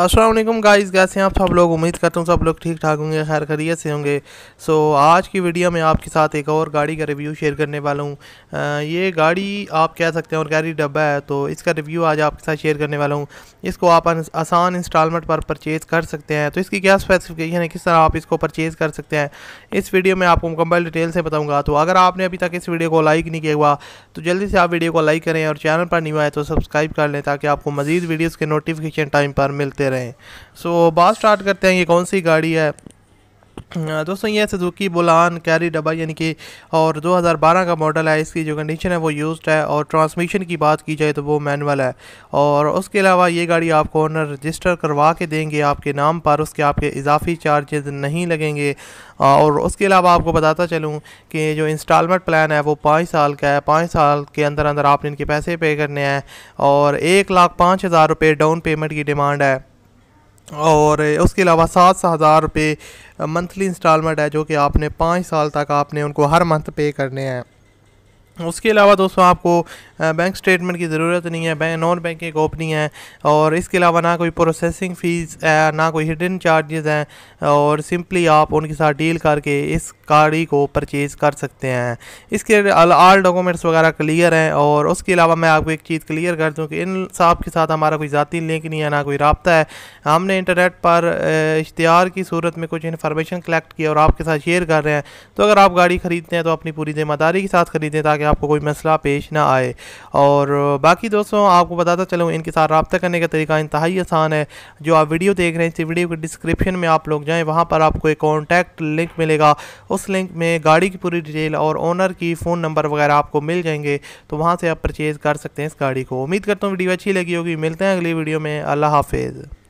Aslam guys कैसे हैं आप सब लोग उम्मीद करता हूँ सब लोग ठीक ठाक होंगे खैर खरीत से होंगे सो so, आज की वीडियो में आपके साथ एक और गाड़ी का रिव्यू शेयर करने वाला हूँ ये गाड़ी आप कह सकते हैं और गैरी डब्बा है तो इसका रिव्यू आज आपके साथ शेयर करने वाला हूँ इसको आप आसान इंस्टॉलमेंट पर परचेज़ कर सकते हैं तो इसकी क्या स्पेसिफिकेशन है किस तरह आप इसको परचेज़ कर सकते हैं इस वीडियो में आपको मुकम्मल डिटेल से बताऊँगा तो अगर आपने अभी तक इस वीडियो को लाइक नहीं किया हुआ तो जल्दी से आप वीडियो को लाइक करें और चैनल पर नहीं हुआ है तो सब्सक्राइब कर लें ताकि आपको मज़ीद वीडियोज़ के नोटिफिकेशन टाइम पर मिलते करते रहें सो so, बात स्टार्ट करते हैं ये कौन सी गाड़ी है दोस्तों ये सुजुकी बुलान कैरी डबा यानी कि और 2012 का मॉडल है इसकी जो कंडीशन है वो यूज्ड है और ट्रांसमिशन की बात की जाए तो वो मैनुअल है और उसके अलावा ये गाड़ी आपको ऑनर रजिस्टर करवा के देंगे आपके नाम पर उसके आपके इजाफी चार्जेस नहीं लगेंगे और उसके अलावा आपको बताता चलूँ कि जो इंस्टॉलमेंट प्लान है वो पाँच साल का है पाँच साल के अंदर अंदर आपने इनके पैसे पे करने हैं और एक लाख पाँच हज़ार रुपये डाउन पेमेंट की डिमांड है और उसके अलावा सात हज़ार रुपये मंथली इंस्टॉलमेंट है जो कि आपने पाँच साल तक आपने उनको हर मंथ पे करने हैं उसके अलावा दोस्तों आपको बैंक स्टेटमेंट की ज़रूरत नहीं है बैंक नॉन बैंकिंग ओपनी है और इसके अलावा ना कोई प्रोसेसिंग फ़ीस है ना कोई हिडन चार्जेस हैं और सिंपली आप उनके साथ डील करके इस गाड़ी को परचेज़ कर सकते हैं इसके आल डॉक्यूमेंट्स वगैरह क्लियर हैं और उसके अलावा मैं आपको एक चीज़ क्लियर कर दूँ कि इन साहब के साथ हमारा कोई ज़ाती लिंक नहीं है ना कोई रबता है हमने इंटरनेट पर इश्तहार की सूरत में कुछ इन्फॉर्मेशन कलेक्ट किया और आपके साथ शेयर कर रहे हैं तो अगर आप गाड़ी ख़रीदते हैं तो अपनी पूरी जिम्मेदारी के साथ ख़रीदें ताकि ताकि आपको कोई मसला पेश ना आए और बाकी दोस्तों आपको बताता चलूँ इनके साथ रबता करने का तरीका इंतहाई आसान है जो आप वीडियो देख रहे हैं इस वीडियो के डिस्क्रिप्शन में आप लोग जाएँ वहाँ पर आपको एक कॉन्टैक्ट लिंक मिलेगा उस लिंक में गाड़ी की पूरी डिटेल और ओनर की फ़ोन नंबर वगैरह आपको मिल जाएंगे तो वहाँ से आप परचेज़ कर सकते हैं इस गाड़ी को उम्मीद करता हूँ वीडियो अच्छी लगी होगी मिलते हैं अगली वीडियो में अल्लाह हाफिज़